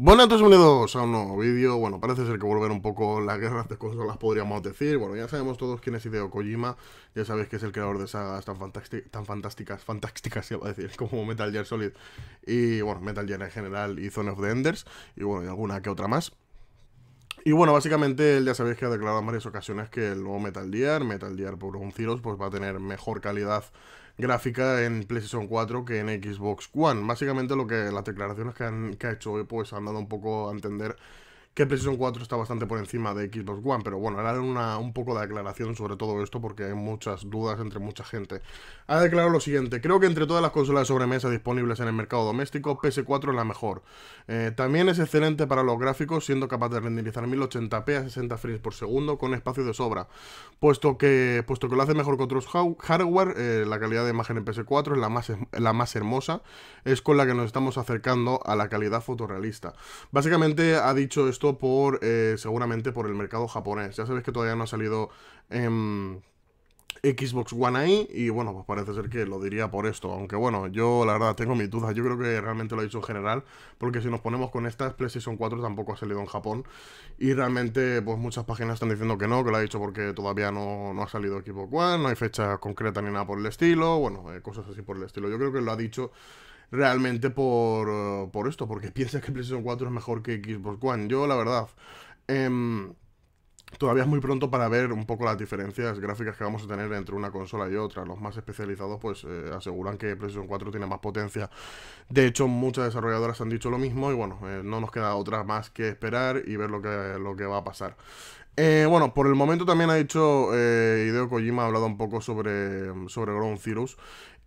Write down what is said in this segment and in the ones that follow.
Bueno, entonces bienvenidos a un nuevo vídeo. Bueno, parece ser que volver un poco las guerras de consolas, podríamos decir. Bueno, ya sabemos todos quién es Hideo Kojima. Ya sabéis que es el creador de sagas tan, tan fantásticas, fantásticas, se va a decir, como Metal Gear Solid y, bueno, Metal Gear en general y Zone of the Enders. Y, bueno, y alguna que otra más. Y bueno, básicamente él ya sabéis que ha declarado en varias ocasiones que el nuevo Metal Gear, Metal Gear un Heroes, pues va a tener mejor calidad gráfica en PlayStation 4 que en Xbox One. Básicamente lo que las declaraciones que, han, que ha hecho hoy pues han dado un poco a entender que PlayStation 4 está bastante por encima de Xbox One, pero bueno, era un poco de aclaración sobre todo esto porque hay muchas dudas entre mucha gente. Ha declarado lo siguiente, creo que entre todas las consolas de sobremesa disponibles en el mercado doméstico, PS4 es la mejor. Eh, también es excelente para los gráficos, siendo capaz de renderizar 1080p a 60 frames por segundo con espacio de sobra. Puesto que, puesto que lo hace mejor que otros hardware, eh, la calidad de imagen en PS4 es la más, la más hermosa, es con la que nos estamos acercando a la calidad fotorrealista. Básicamente ha dicho esto por eh, seguramente por el mercado japonés. Ya sabéis que todavía no ha salido Xbox One ahí y bueno, pues parece ser que lo diría por esto. Aunque bueno, yo la verdad tengo mis dudas. Yo creo que realmente lo ha dicho en general porque si nos ponemos con estas, PlayStation 4 tampoco ha salido en Japón y realmente pues muchas páginas están diciendo que no, que lo ha dicho porque todavía no, ha salido Xbox One, no hay fecha concreta ni nada por el estilo. Bueno, eh, cosas así por el estilo. Yo creo que lo ha dicho realmente eh, por, esto, porque piensas que PlayStation 4 es mejor que Xbox One. Yo, la verdad, em, todavía es muy pronto para ver un poco las diferencias gráficas que vamos a tener entre una consola y otra. Los más especializados pues eh, aseguran que PlayStation 4 tiene más potencia. De hecho, muchas desarrolladoras han dicho lo mismo y bueno, eh, no nos queda otra más que esperar y ver lo que, lo que va a pasar. bueno, por el momento también ha dicho eh, Hideo Kojima, ha hablado un poco sobre, sobre Ground Zeroes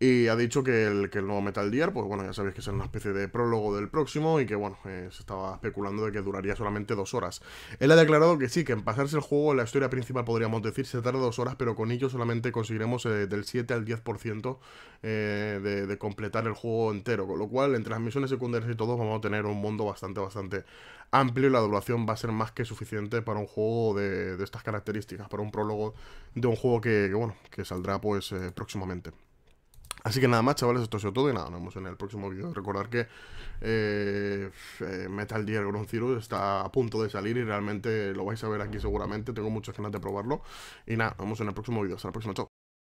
y ha dicho que el, que el nuevo Metal Gear, pues bueno, ya sabéis que es una especie de prólogo del próximo y que bueno, eh, se estaba especulando de que duraría solamente dos horas. Él ha declarado que sí, que en pasarse el juego, la historia principal podríamos decir, se tarda dos horas, pero con ello solamente conseguiremos eh, del 7 al 10% eh, de, de completar el juego entero. Con lo cual, entre las misiones secundarias y todo, vamos a tener un mundo bastante, bastante amplio y la duración va a ser más que suficiente para un juego de, estas características, para un prólogo de un juego que, que bueno, que saldrá pues próximamente. Así que nada más, chavales, esto ha sido todo y nada, nos vemos en el próximo vídeo. Recordar que eh, eh, Metal Gear Ground Zero está a punto de salir y realmente lo vais a ver aquí seguramente. Tengo muchas ganas de probarlo. Y nada, nos vemos en el próximo vídeo. Hasta la próxima, chao.